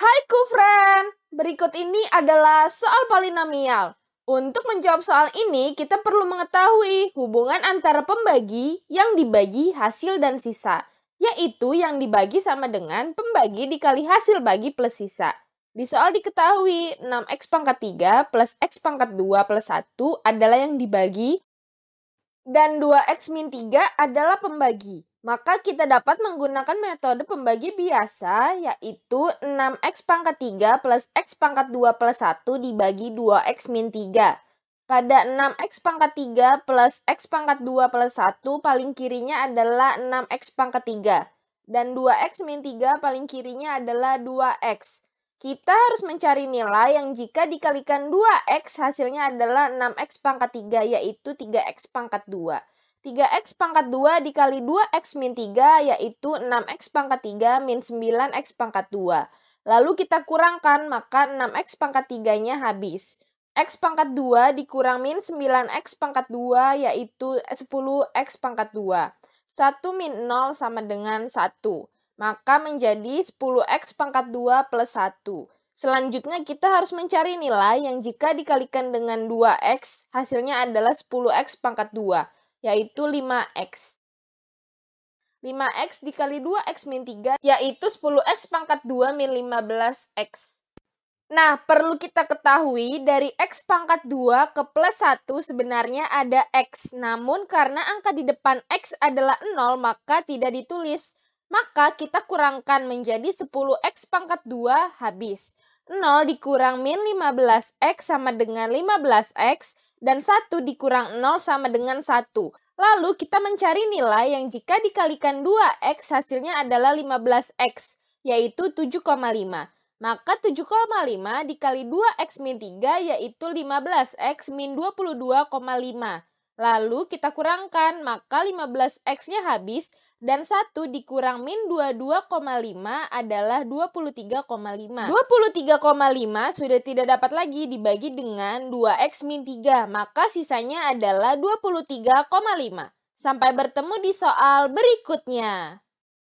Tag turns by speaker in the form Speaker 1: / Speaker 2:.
Speaker 1: Hai kufren, berikut ini adalah soal polinomial. Untuk menjawab soal ini, kita perlu mengetahui hubungan antara pembagi yang dibagi hasil dan sisa, yaitu yang dibagi sama dengan pembagi dikali hasil bagi plus sisa. Di soal diketahui 6x pangkat 3 plus x pangkat 2 plus 1 adalah yang dibagi dan 2x min 3 adalah pembagi. Maka kita dapat menggunakan metode pembagi biasa yaitu 6x pangkat 3 plus x pangkat 2 plus 1 dibagi 2x min 3. Pada 6x pangkat 3 plus x pangkat 2 plus 1 paling kirinya adalah 6x pangkat 3. Dan 2x min 3 paling kirinya adalah 2x. Kita harus mencari nilai yang jika dikalikan 2x hasilnya adalah 6x pangkat 3 yaitu 3x pangkat 2. 3x pangkat 2 dikali 2x min 3 yaitu 6x pangkat 3 min 9x pangkat 2. Lalu kita kurangkan maka 6x pangkat 3-nya habis. X pangkat 2 dikurang min 9x pangkat 2 yaitu 10x pangkat 2. 1 min 0 sama dengan 1 maka menjadi 10x pangkat 2 plus 1. Selanjutnya kita harus mencari nilai yang jika dikalikan dengan 2x, hasilnya adalah 10x pangkat 2, yaitu 5x. 5x dikali 2x min 3, yaitu 10x pangkat 2 min 15x. Nah, perlu kita ketahui dari x pangkat 2 ke plus 1 sebenarnya ada x. Namun karena angka di depan x adalah 0, maka tidak ditulis maka kita kurangkan menjadi 10x pangkat 2 habis. 0 dikurang min 15x sama dengan 15x, dan 1 dikurang 0 sama dengan 1. Lalu kita mencari nilai yang jika dikalikan 2x hasilnya adalah 15x, yaitu 7,5. Maka 7,5 dikali 2x min 3 yaitu 15x min 22,5. Lalu kita kurangkan, maka 15x-nya habis dan 1 dikurang min 22,5 adalah 23,5. 23,5 sudah tidak dapat lagi dibagi dengan 2x min 3, maka sisanya adalah 23,5. Sampai bertemu di soal berikutnya.